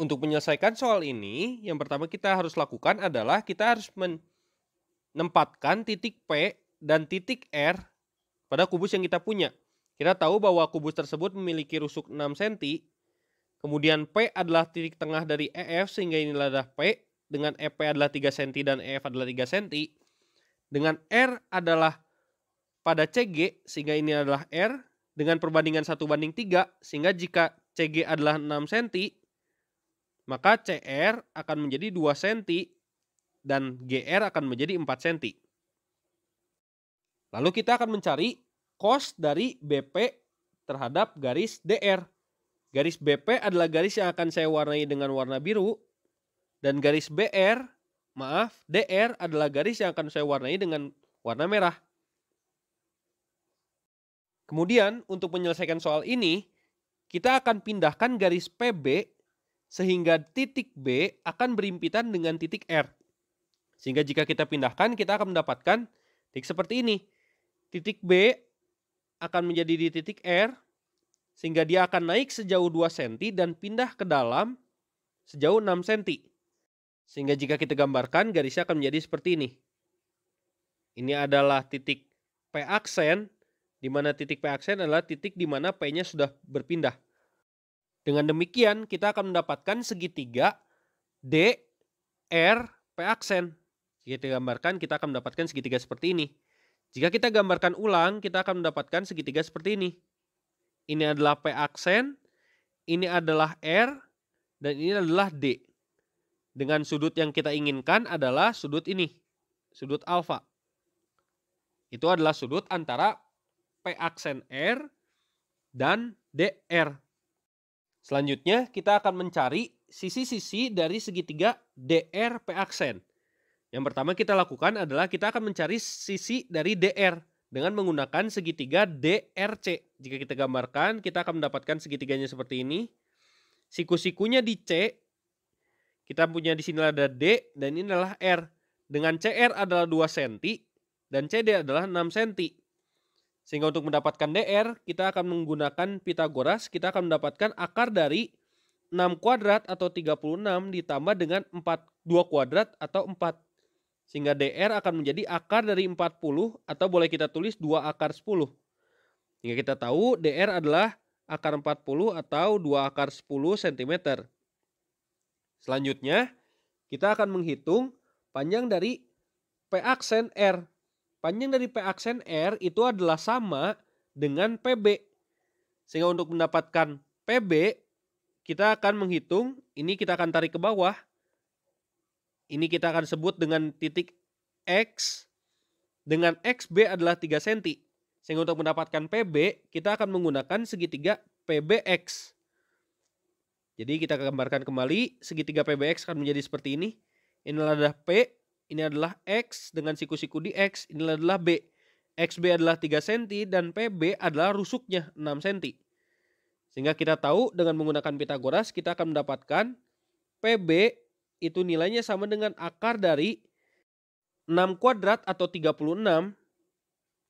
untuk menyelesaikan soal ini, yang pertama kita harus lakukan adalah kita harus menempatkan titik P dan titik R pada kubus yang kita punya. Kita tahu bahwa kubus tersebut memiliki rusuk 6 cm, kemudian P adalah titik tengah dari EF sehingga ini adalah P, dengan EP adalah 3 cm dan EF adalah 3 cm, dengan R adalah pada CG sehingga ini adalah R, dengan perbandingan 1 banding 3 sehingga jika CG adalah 6 cm, maka CR akan menjadi 2 cm dan GR akan menjadi 4 cm. Lalu kita akan mencari cos dari BP terhadap garis DR. Garis BP adalah garis yang akan saya warnai dengan warna biru dan garis BR, maaf, DR adalah garis yang akan saya warnai dengan warna merah. Kemudian untuk menyelesaikan soal ini, kita akan pindahkan garis PB sehingga titik B akan berimpitan dengan titik R. Sehingga jika kita pindahkan, kita akan mendapatkan titik seperti ini. Titik B akan menjadi di titik R, sehingga dia akan naik sejauh 2 cm dan pindah ke dalam sejauh 6 cm. Sehingga jika kita gambarkan, garisnya akan menjadi seperti ini. Ini adalah titik P aksen, di mana titik P aksen adalah titik di mana P-nya sudah berpindah. Dengan demikian, kita akan mendapatkan segitiga D, R, P aksen. Jika digambarkan, kita akan mendapatkan segitiga seperti ini. Jika kita gambarkan ulang, kita akan mendapatkan segitiga seperti ini. Ini adalah P aksen, ini adalah R, dan ini adalah D. Dengan sudut yang kita inginkan adalah sudut ini, sudut alfa. Itu adalah sudut antara P aksen R dan DR. Selanjutnya kita akan mencari sisi-sisi dari segitiga DR P aksen. Yang pertama kita lakukan adalah kita akan mencari sisi dari DR dengan menggunakan segitiga DRC. Jika kita gambarkan, kita akan mendapatkan segitiganya seperti ini. Siku-sikunya di C, kita punya di sini ada D dan ini adalah R. Dengan CR adalah 2 cm dan CD adalah 6 cm. Sehingga untuk mendapatkan DR, kita akan menggunakan Pitagoras, kita akan mendapatkan akar dari 6 kuadrat atau 36 ditambah dengan 4, 2 kuadrat atau 4. Sehingga DR akan menjadi akar dari 40 atau boleh kita tulis 2 akar 10. Sehingga kita tahu DR adalah akar 40 atau 2 akar 10 cm. Selanjutnya, kita akan menghitung panjang dari P aksen R Panjang dari P aksen R itu adalah sama dengan PB. Sehingga untuk mendapatkan PB, kita akan menghitung, ini kita akan tarik ke bawah. Ini kita akan sebut dengan titik X. Dengan XB adalah 3 cm. Sehingga untuk mendapatkan PB, kita akan menggunakan segitiga PBX. Jadi kita gambarkan kembali, segitiga PBX akan menjadi seperti ini. Inilah adalah P, ini adalah X dengan siku-siku di X. Ini adalah B. XB adalah 3 cm dan PB adalah rusuknya 6 cm. Sehingga kita tahu dengan menggunakan Pitagoras kita akan mendapatkan PB itu nilainya sama dengan akar dari 6 kuadrat atau 36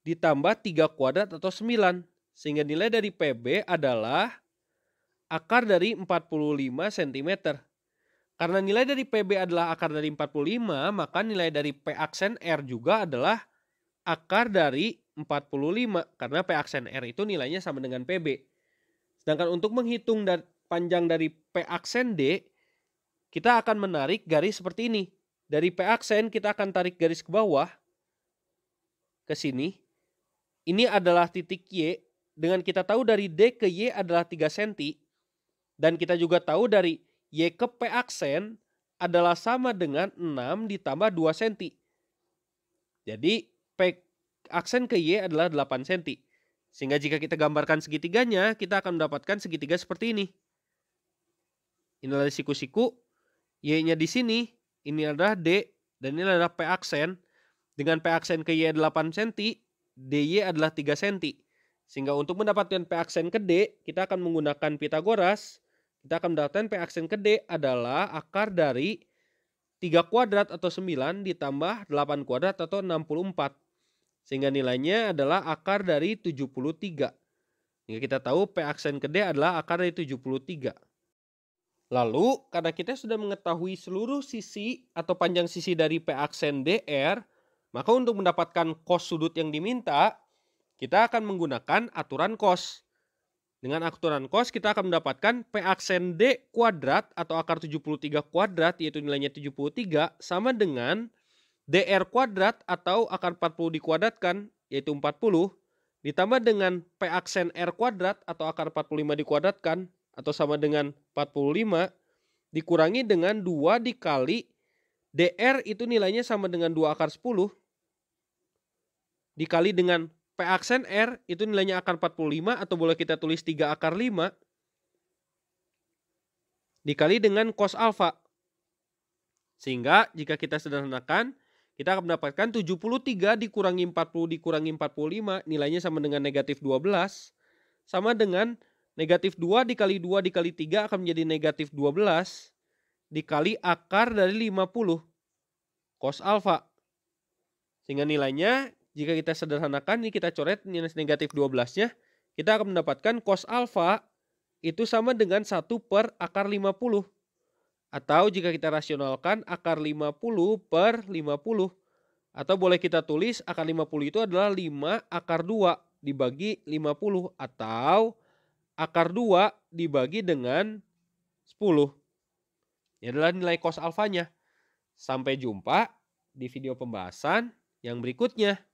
ditambah 3 kuadrat atau 9. Sehingga nilai dari PB adalah akar dari 45 cm. Karena nilai dari PB adalah akar dari 45, maka nilai dari P aksen R juga adalah akar dari 45. Karena P aksen R itu nilainya sama dengan PB. Sedangkan untuk menghitung dari panjang dari P aksen D, kita akan menarik garis seperti ini. Dari P aksen kita akan tarik garis ke bawah, ke sini. Ini adalah titik Y. Dengan kita tahu dari D ke Y adalah 3 cm. Dan kita juga tahu dari Y ke P aksen adalah sama dengan 6 ditambah 2 cm. Jadi P aksen ke Y adalah 8 cm. Sehingga jika kita gambarkan segitiganya, kita akan mendapatkan segitiga seperti ini. Ini adalah siku-siku, Y-nya di sini, ini adalah D, dan ini adalah P aksen. Dengan P aksen ke Y 8 cm, DY adalah 3 cm. Sehingga untuk mendapatkan P aksen ke D, kita akan menggunakan Pitagoras kita akan mendapatkan P aksen ke D adalah akar dari 3 kuadrat atau 9 ditambah 8 kuadrat atau 64. Sehingga nilainya adalah akar dari 73. Sehingga kita tahu P aksen ke D adalah akar dari 73. Lalu, karena kita sudah mengetahui seluruh sisi atau panjang sisi dari P aksen DR, maka untuk mendapatkan kos sudut yang diminta, kita akan menggunakan aturan kos. Dengan aturan kos, kita akan mendapatkan P aksen D kuadrat atau akar 73 kuadrat, yaitu nilainya 73, sama dengan DR kuadrat atau akar 40 dikuadratkan, yaitu 40, ditambah dengan P aksen R kuadrat atau akar 45 dikuadratkan, atau sama dengan 45, dikurangi dengan 2 dikali DR itu nilainya sama dengan 2 akar 10, dikali dengan P aksen R itu nilainya akar 45 atau boleh kita tulis 3 akar 5 dikali dengan cos alfa. Sehingga jika kita sederhanakan, kita akan mendapatkan 73 dikurangi 40 dikurangi 45 nilainya sama dengan negatif 12 sama dengan negatif 2 dikali 2 dikali 3 akan menjadi negatif 12 dikali akar dari 50 cos alfa. Sehingga nilainya jika kita sederhanakan, ini kita coret minus negatif 12-nya, kita akan mendapatkan cos alfa itu sama dengan 1 per akar 50. Atau jika kita rasionalkan akar 50 per 50. Atau boleh kita tulis akar 50 itu adalah 5 akar 2 dibagi 50. Atau akar 2 dibagi dengan 10. Ini adalah nilai cos alfanya. Sampai jumpa di video pembahasan yang berikutnya.